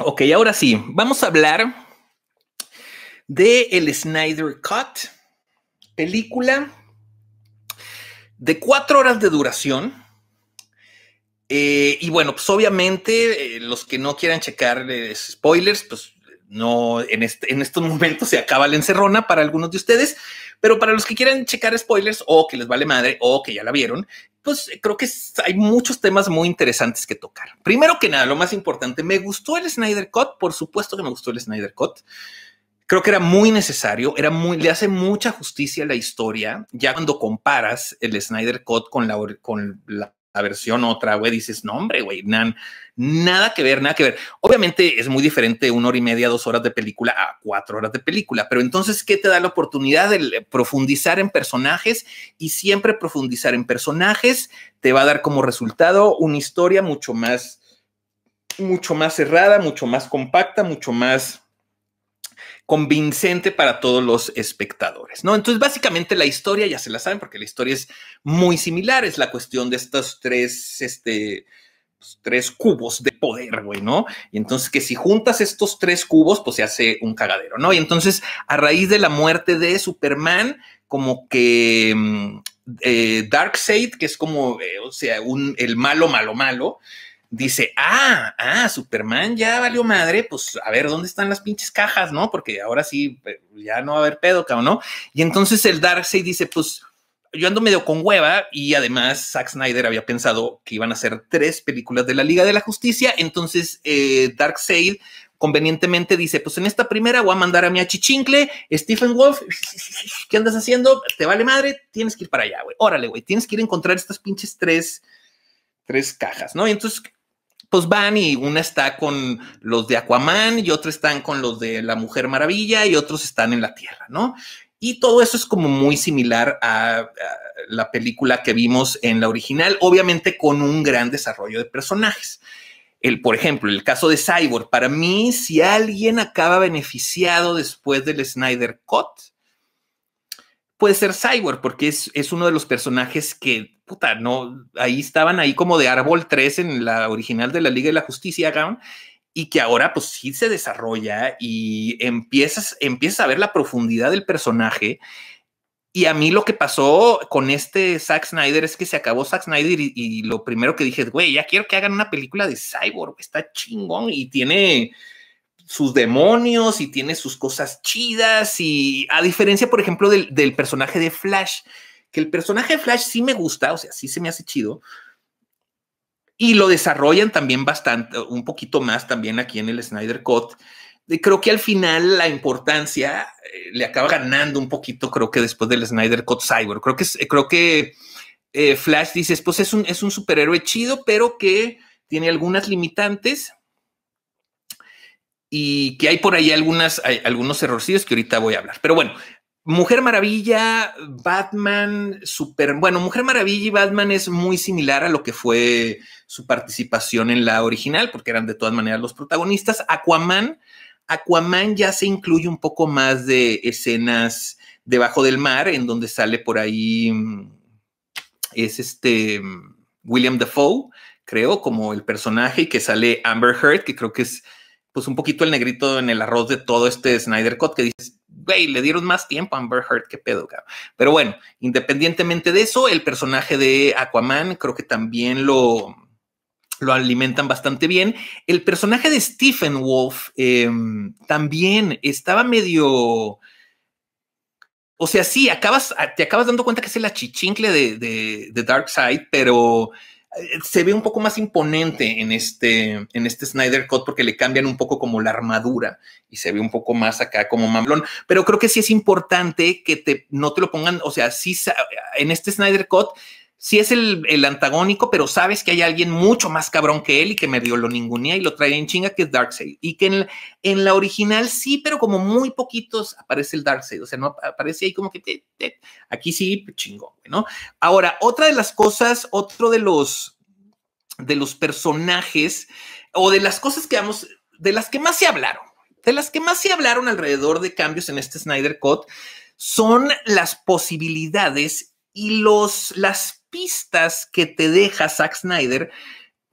Ok, ahora sí, vamos a hablar de el Snyder Cut, película de cuatro horas de duración. Eh, y bueno, pues obviamente eh, los que no quieran checar eh, spoilers, pues no, en, este, en estos momentos se acaba la encerrona para algunos de ustedes, pero para los que quieran checar spoilers o que les vale madre o que ya la vieron, pues creo que hay muchos temas muy interesantes que tocar. Primero que nada, lo más importante, me gustó el Snyder Cut, por supuesto que me gustó el Snyder Cut. Creo que era muy necesario, era muy, le hace mucha justicia a la historia. Ya cuando comparas el Snyder Cut con la, con la versión otra, güey, dices, no, hombre, güey, nada que ver, nada que ver. Obviamente es muy diferente una hora y media, dos horas de película a cuatro horas de película, pero entonces, ¿qué te da la oportunidad de profundizar en personajes? Y siempre profundizar en personajes te va a dar como resultado una historia mucho más, mucho más cerrada, mucho más compacta, mucho más convincente para todos los espectadores, ¿no? Entonces, básicamente la historia, ya se la saben, porque la historia es muy similar, es la cuestión de estos tres, este, pues, tres cubos de poder, güey, ¿no? Y entonces que si juntas estos tres cubos, pues se hace un cagadero, ¿no? Y entonces, a raíz de la muerte de Superman, como que mm, eh, Darkseid, que es como, eh, o sea, un, el malo, malo, malo, dice, ah, ah, Superman ya valió madre, pues a ver, ¿dónde están las pinches cajas, no? Porque ahora sí, eh, ya no va a haber pedo, cabrón, ¿no? Y entonces el Darkseid dice, pues yo ando medio con hueva y además Zack Snyder había pensado que iban a hacer tres películas de la Liga de la Justicia, entonces eh, Darkseid convenientemente dice, pues en esta primera voy a mandar a mi achichincle, Stephen Wolf, ¿qué andas haciendo? ¿Te vale madre? Tienes que ir para allá, güey. Órale, güey, tienes que ir a encontrar estas pinches tres, tres cajas, ¿no? Y entonces pues van y una está con los de Aquaman y otra están con los de la Mujer Maravilla y otros están en la Tierra, ¿no? Y todo eso es como muy similar a, a, la película que vimos en la original, obviamente con un gran desarrollo de personajes. El, por ejemplo, el caso de Cyborg, para mí, si alguien acaba beneficiado después del Snyder Cut, puede ser Cyborg, porque es, uno de los personajes que, puta, no, ahí estaban ahí como de árbol 3 en la original de la Liga de la Justicia, y que ahora pues sí se desarrolla y empiezas, a ver la profundidad del personaje. Y a mí lo que pasó con este Zack Snyder es que se acabó Zack Snyder y, lo primero que dije, güey, ya quiero que hagan una película de Cyborg, está chingón y tiene sus demonios y tiene sus cosas chidas y a diferencia, por ejemplo, del, personaje de Flash, que el personaje de Flash sí me gusta, o sea, sí se me hace chido. Y lo desarrollan también bastante, un poquito más también aquí en el Snyder Cut. creo que al final la importancia eh, le acaba ganando un poquito, creo que después del Snyder Cut Cyber Creo que, creo que eh, Flash dices, pues es un, es un superhéroe chido, pero que tiene algunas limitantes y que hay por ahí algunas, algunos errorcillos que ahorita voy a hablar. Pero bueno, Mujer Maravilla, Batman, Super. Bueno, Mujer Maravilla y Batman es muy similar a lo que fue su participación en la original, porque eran de todas maneras los protagonistas. Aquaman, Aquaman ya se incluye un poco más de escenas debajo del mar, en donde sale por ahí. Mm, es este mm, William Dafoe, creo, como el personaje, y que sale Amber Heard, que creo que es pues un poquito el negrito en el arroz de todo este Snyder Cut que dices, güey, le dieron más tiempo a Amber Heard, qué pedo, Pero bueno, independientemente de eso, el personaje de Aquaman creo que también lo, lo alimentan bastante bien. El personaje de Stephen Wolf em, también estaba medio... O sea, sí, acabas, te acabas dando cuenta que es el achichincle de, de, Dark Side, pero eh, se ve un poco más imponente en este, en este Snyder Cut porque le cambian un poco como la armadura y se ve un poco más acá como mamblón. Pero creo que sí es importante que te, no te lo pongan, o sea, sí, en este Snyder Cut si es el, antagónico, pero sabes que hay alguien mucho más cabrón que él y que me dio lo ningunía y lo trae en chinga, que es Darkseid. Y que en la, original sí, pero como muy poquitos aparece el Darkseid. O sea, no aparece ahí como que aquí sí, pues, chingón, ¿no? Ahora, otra de las cosas, otro de los, de los personajes o de las cosas que vamos, de las que más se hablaron, de las que más se hablaron alrededor de cambios en este Snyder Cut son las posibilidades y los, las pistas que te deja Zack Snyder,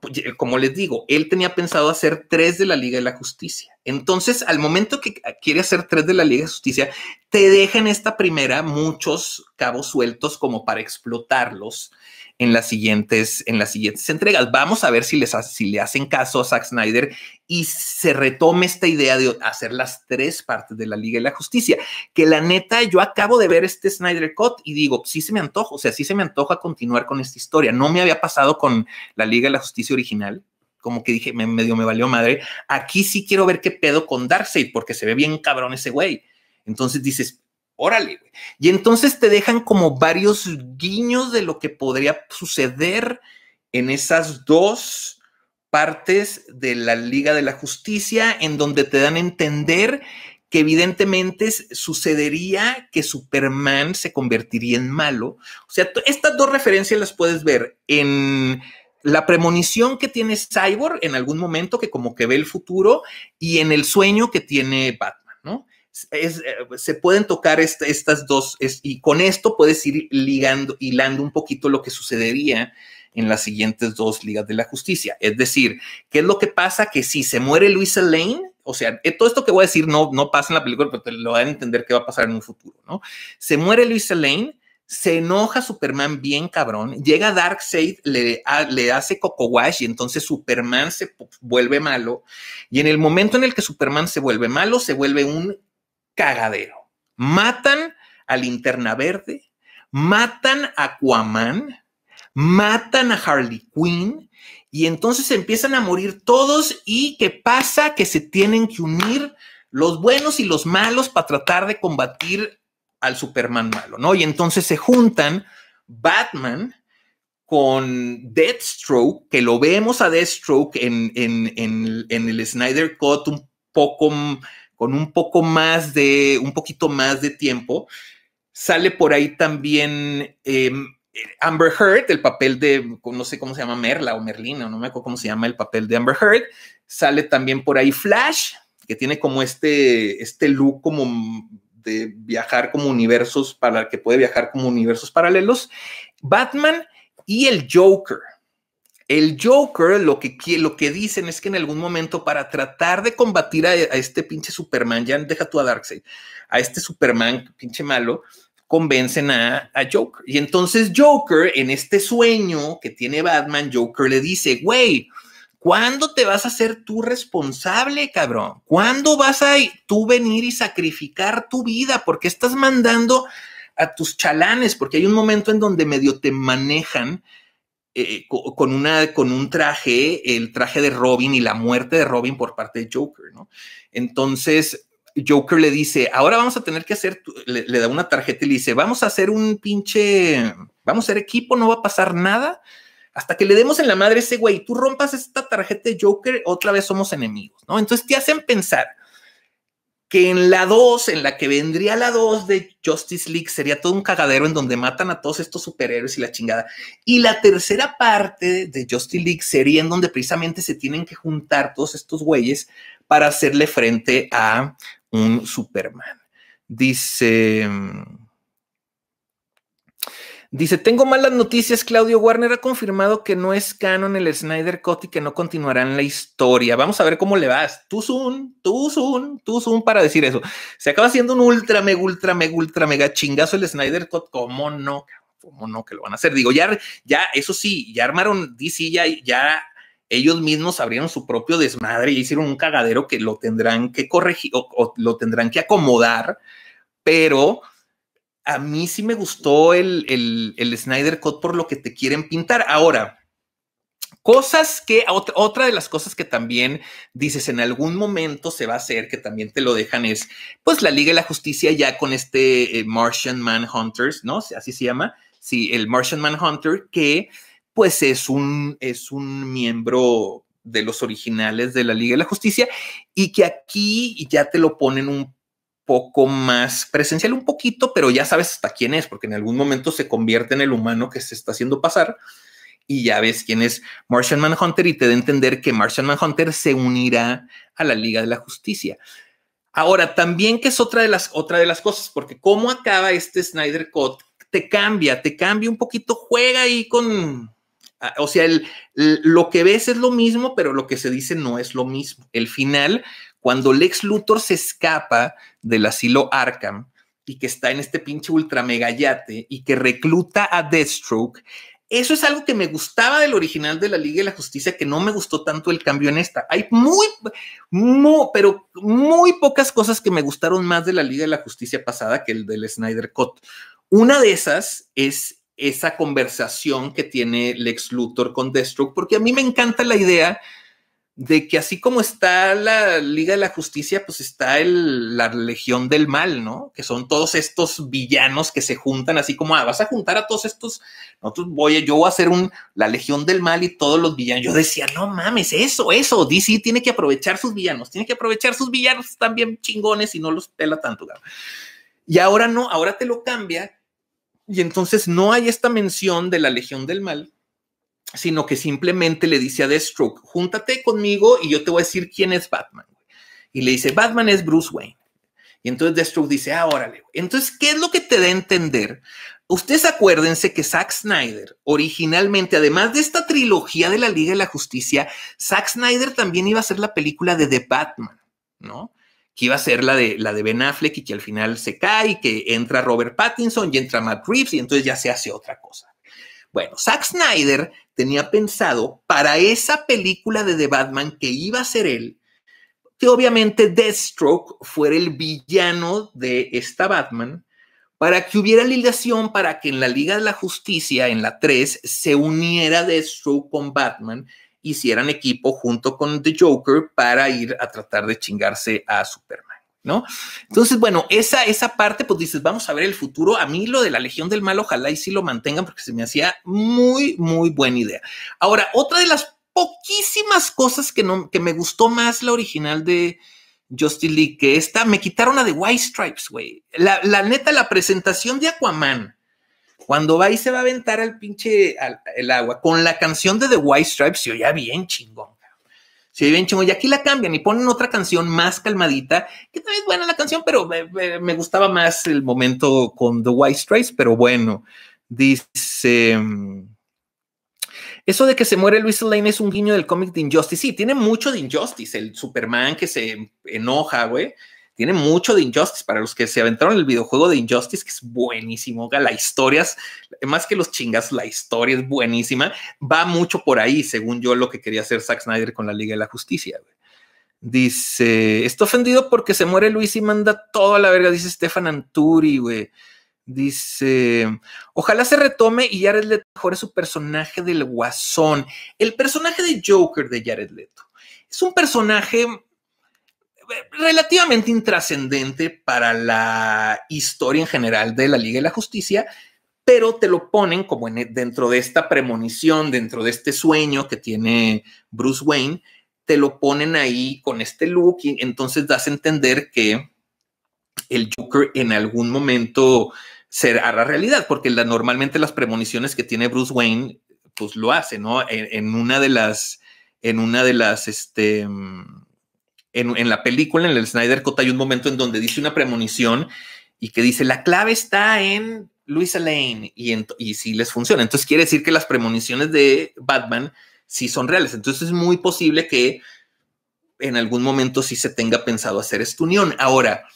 pues, eh, como les digo, él tenía pensado hacer tres de la Liga de la Justicia. Entonces, al momento que ah, quiere hacer tres de la Liga de Justicia, te deja en esta primera muchos cabos sueltos como para explotarlos en las siguientes, en las siguientes entregas. Vamos a ver si, les, si le hacen caso a Zack Snyder y se retome esta idea de hacer las tres partes de la Liga de la Justicia, que la neta yo acabo de ver este Snyder Cut y digo, sí se me antoja, o sea, sí se me antoja continuar con esta historia. No me había pasado con la Liga de la Justicia original, como que dije, me, medio me valió madre. Aquí sí quiero ver qué pedo con Darkseid, porque se ve bien cabrón ese güey. Entonces dices, órale, güey. Y entonces te dejan como varios guiños de lo que podría suceder en esas dos partes de la Liga de la Justicia, en donde te dan a entender que evidentemente sucedería que Superman se convertiría en malo. O sea, estas dos referencias las puedes ver en la premonición que tiene Cyborg en algún momento, que como que ve el futuro, y en el sueño que tiene Batman, ¿no? Eh, se pueden tocar estas dos y con esto puedes ir ligando, hilando un poquito lo que sucedería en las siguientes dos ligas de la justicia. Es decir, ¿qué es lo que pasa? Que si se muere Luisa Lane, o sea, eh, todo esto que voy a decir no, no pasa en la película, pero te lo van a entender que va a pasar en un futuro, ¿no? Se muere Luisa Lane, se enoja Superman bien cabrón, llega Darkseid, le, le hace coco wash y entonces Superman se pues, vuelve malo. Y en el momento en el que Superman se vuelve malo, se vuelve un cagadero. Matan a Linterna Verde, matan a Aquaman, matan a Harley Quinn y entonces empiezan a morir todos y ¿qué pasa? Que se tienen que unir los buenos y los malos para tratar de combatir al Superman malo, ¿no? Y entonces se juntan Batman con Deathstroke, que lo vemos a Deathstroke en, en el Snyder Cut un poco con un poco más de, un poquito más de tiempo. Sale por ahí también em, Amber Heard, el papel de, no sé cómo se llama, Merla o Merlina, no me acuerdo cómo se llama el papel de Amber Heard. Sale también por ahí Flash, que tiene como este, este look como de viajar como universos, para que puede viajar como universos paralelos. Batman y el Joker. El Joker lo que, lo que dicen es que en algún momento para tratar de combatir a, este pinche Superman, ya deja tú a Darkseid, a este Superman pinche malo, convencen a, Joker. Y entonces Joker, en este sueño que tiene Batman, Joker le dice, güey, ¿cuándo te vas a ser tú responsable, cabrón? ¿Cuándo vas a tú venir y sacrificar tu vida? Porque estás mandando a tus chalanes, porque hay un momento en donde medio te manejan eh, con, una, con un traje, el traje de Robin y la muerte de Robin por parte de Joker, ¿no? Entonces, Joker le dice, ahora vamos a tener que hacer, le, da una tarjeta y le dice, vamos a hacer un pinche, vamos a ser equipo, no va a pasar nada. Hasta que le demos en la madre ese güey, tú rompas esta tarjeta de Joker, otra vez somos enemigos, ¿no? Entonces te hacen pensar, que en la 2, en la que vendría la 2 de Justice League, sería todo un cagadero en donde matan a todos estos superhéroes y la chingada. Y la tercera parte de Justice League sería en donde precisamente se tienen que juntar todos estos güeyes para hacerle frente a un Superman. Dice... Mm, Dice, tengo malas noticias, Claudio Warner ha confirmado que no es canon el Snyder Cut y que no continuarán la historia. Vamos a ver cómo le vas. Tú zoom, tú zoom, para decir eso. Se acaba siendo un ultra, mega, ultra, mega, ultra, mega chingazo el Snyder Cut. ¿Cómo no? ¿Cómo no que lo van a hacer? Digo, ya, ya, eso sí, ya armaron DC, ya, ya ellos mismos abrieron su propio desmadre y hicieron un cagadero que lo tendrán que corregir o lo tendrán que acomodar, pero a mí sí me gustó el, Snyder Cut por lo que te quieren pintar. Ahora, cosas que, otra de las cosas que también dices en algún momento se va a hacer, que también te lo dejan, es pues la Liga de la Justicia ya con este eh, Martian Martian Hunters, ¿no? Así se llama. Sí, el Martian Manhunter, que pues es un, es un miembro de los originales de la Liga de la Justicia y que aquí ya te lo ponen un poco más presencial, un poquito, pero ya sabes hasta quién es, porque en algún momento se convierte en el humano que se está haciendo pasar y ya ves quién es Martian Manhunter y te da entender que Martian Manhunter se unirá a la Liga de la Justicia. Ahora, también que es otra de las, otra de las cosas, porque cómo acaba este Snyder Cut, te cambia, te cambia un poquito, juega ahí con, ah, o sea, lo que ves es lo mismo, pero lo que se dice no es lo mismo. El final cuando Lex Luthor se escapa del asilo Arkham y que está en este pinche ultra mega y que recluta a Deathstroke, eso es algo que me gustaba del original de la Liga de la Justicia, que no me gustó tanto el cambio en esta. Hay muy, pero muy pocas cosas que me gustaron más de la Liga de la Justicia pasada que el del Snyder Cut. Una de esas es esa conversación que tiene Lex Luthor con Deathstroke, porque a mí me encanta la idea de que así como está la Liga de la Justicia, pues está la Legión del Mal, ¿no? Que son todos estos villanos que se juntan, así como, ah, vas a juntar a todos estos, nosotros voy, a, yo voy a hacer un, la Legión del Mal y todos los villanos. Yo decía, no mames, eso, eso, DC tiene que aprovechar sus villanos, tiene que aprovechar sus villanos, también chingones y no los pela tanto. Y ahora no, ahora te lo cambia y entonces no hay esta mención de la Legión del Mal sino que simplemente le dice a Deathstroke, júntate conmigo y yo te voy a decir quién es Batman. Y le dice, Batman es Bruce Wayne. Y entonces Deathstroke dice, ah, órale. Entonces, ¿qué es lo que te da a entender? Ustedes acuérdense que Zack Snyder, originalmente, además de esta trilogía de la Liga de la Justicia, Zack Snyder también iba a ser la película de The Batman, ¿no? Que iba a ser la de, la de Ben Affleck y que al final se cae y que entra Robert Pattinson y entra Matt Reeves y entonces ya se hace otra cosa. Bueno, Zack Snyder tenía pensado para esa película de The Batman que iba a ser él, que obviamente Deathstroke fuera el villano de esta Batman, para que hubiera ligación, para que en la Liga de la Justicia, en la 3, se uniera Deathstroke con Batman, hicieran equipo junto con The Joker para ir a tratar de chingarse a Superman. ¿no? Entonces, bueno, esa, esa parte, pues dices, vamos a ver el futuro. A mí lo de la Legión del Mal, ojalá y sí lo mantengan porque se me hacía muy, muy buena idea. Ahora, otra de las poquísimas cosas que, no, que me gustó más la original de Justin Lee que esta, me quitaron a The White Stripes, güey. La, neta, la presentación de Aquaman, cuando va y se va a aventar al pinche el agua con la canción de The White Stripes, yo ya bien chingón. Sí, bien chingón. Y aquí la cambian y ponen otra canción más calmadita, que también es buena la canción, pero me, gustaba más el momento con The White Stripes, pero bueno, dice... Mm, eso de que se muere Luis Lane es un guiño del cómic de Injustice. Sí, tiene mucho de Injustice, el Superman que se enoja, güey tiene mucho de Injustice. Para los que se aventaron el videojuego de Injustice, que es buenísimo, la historia es, más que los chingas, la historia es buenísima. Va mucho por ahí, según yo, lo que quería hacer Zack Snyder con la Liga de la Justicia. Dice, está ofendido porque se muere Luis y manda todo a la verga, dice Stefan Anturi, güey. Dice, ojalá se retome y Jared Leto mejore su personaje del guasón. El personaje de Joker de Jared Leto es un personaje relativamente intrascendente para la historia en general de la Liga de la Justicia, pero te lo ponen como en, e, dentro de esta premonición, dentro de este sueño que tiene Bruce Wayne, te lo ponen ahí con este look y entonces das a entender que el Joker en algún momento será la realidad, porque normalmente las premoniciones que tiene Bruce Wayne, pues lo hace, ¿no? En, en una de las, en una de las, este, mm, en, la película, en el Snyder Cut, hay un momento en donde dice una premonición y que dice la clave está en Luisa Lane y, si les funciona. Entonces quiere decir que las premoniciones de Batman sí son reales. Entonces es muy posible que en algún momento sí se tenga pensado hacer esta unión. Ahora,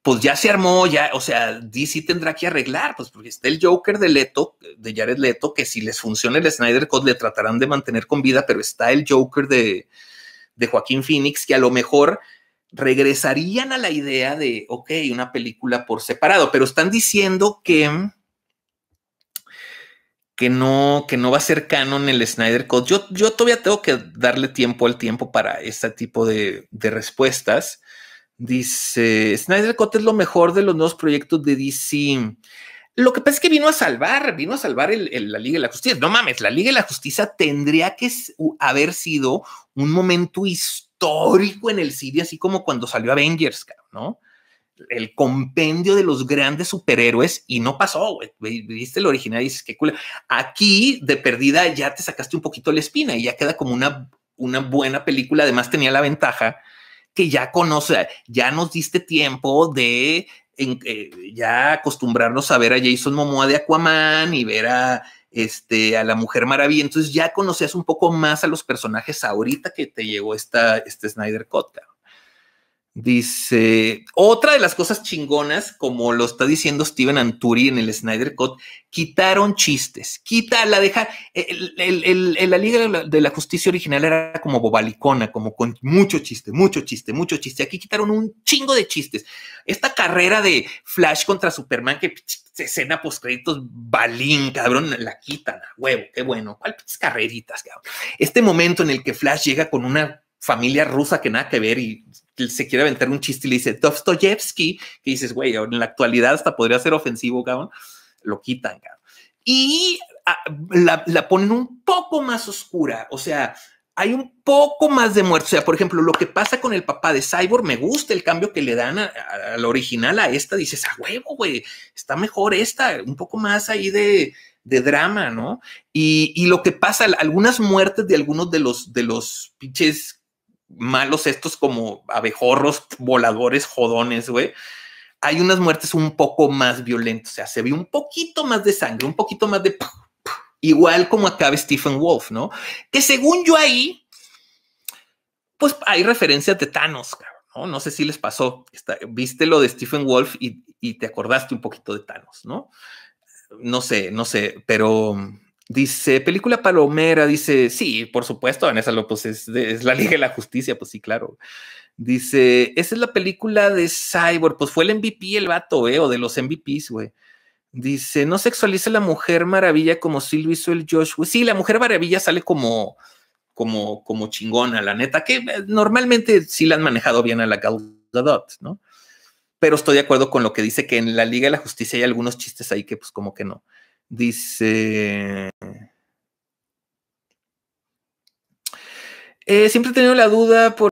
pues ya se armó, ya, o sea, DC tendrá que arreglar, pues porque está el Joker de Leto, de Jared Leto, que si les funciona el Snyder Code le tratarán de mantener con vida, pero está el Joker de, de Joaquín Phoenix que a lo mejor regresarían a la idea de, ok, una película por separado, pero están diciendo que, que, no, que no va a ser canon el Snyder Code. Yo, todavía tengo que darle tiempo al tiempo para este tipo de, respuestas. Dice, Snyder Cut es lo mejor de los nuevos proyectos de DC. Lo que pasa es que vino a salvar, vino a salvar la Liga de la Justicia. No mames, la Liga de la Justicia tendría que haber sido un momento histórico en el cine, así como cuando salió Avengers, ¿no? El compendio de los grandes superhéroes y no pasó, Viste el original y dices, qué cool. Aquí, de perdida, ya te sacaste un poquito la espina y ya queda como una buena película. Además, tenía la ventaja que ya conoce, ya nos diste tiempo de en, eh, ya acostumbrarnos a ver a Jason Momoa de Aquaman y ver a, este, a la Mujer Maravilla. Entonces ya conocías un poco más a los personajes ahorita que te llegó esta, este Snyder Cut, Dice, otra de las cosas chingonas, como lo está diciendo Steven Anturi en el Snyder Cut, quitaron chistes, quita la deja, el, la Liga de la, Justicia original era como bobalicona, como con mucho chiste, mucho chiste, mucho chiste. Aquí quitaron un chingo de chistes. Esta carrera de Flash contra Superman, que escena post créditos balín, cabrón, la quitan huevo, qué bueno. ¿Cuál carreritas, Este momento en el que Flash llega con una familia rusa que nada que ver y se quiere aventar un chiste y le dice Dostoyevsky, que dices, güey, en la actualidad hasta podría ser ofensivo, cabrón, lo quitan, cabrón. Y ah, la, ponen un poco más oscura, o sea, hay un poco más de muerte. O sea, por ejemplo, lo que pasa con el papá de Cyborg, me gusta el cambio que le dan al original, a esta, dices, a huevo, güey, está mejor esta, un poco más ahí de, de drama, ¿no? Y, lo que pasa, algunas muertes de algunos de los, de los pinches malos estos como abejorros voladores jodones, güey, hay unas muertes un poco más violentas, o sea, se ve un poquito más de sangre, un poquito más de... Igual como acaba Stephen Wolf, ¿no? Que según yo ahí, pues hay referencias de Thanos, cabrón, ¿no? No sé si les pasó, viste lo de Stephen Wolf y, y te acordaste un poquito de Thanos, ¿no? No sé, no sé, pero Dice, película palomera, dice, sí, por supuesto, Vanessa López pues, es, la Liga de la Justicia, pues sí, claro. Dice, esa es la película de Cyborg, pues fue el MVP el vato, eh, o de los MVPs, güey. Dice, no sexualiza la Mujer Maravilla como sí lo hizo el Joshua. Sí, la Mujer Maravilla sale como, como, como chingona, la neta, que eh, normalmente sí la han manejado bien a la Gal Gadot, ¿no? Pero estoy de acuerdo con lo que dice que en la Liga de la Justicia hay algunos chistes ahí que pues como que no. Dice... Eh, siempre he tenido la duda por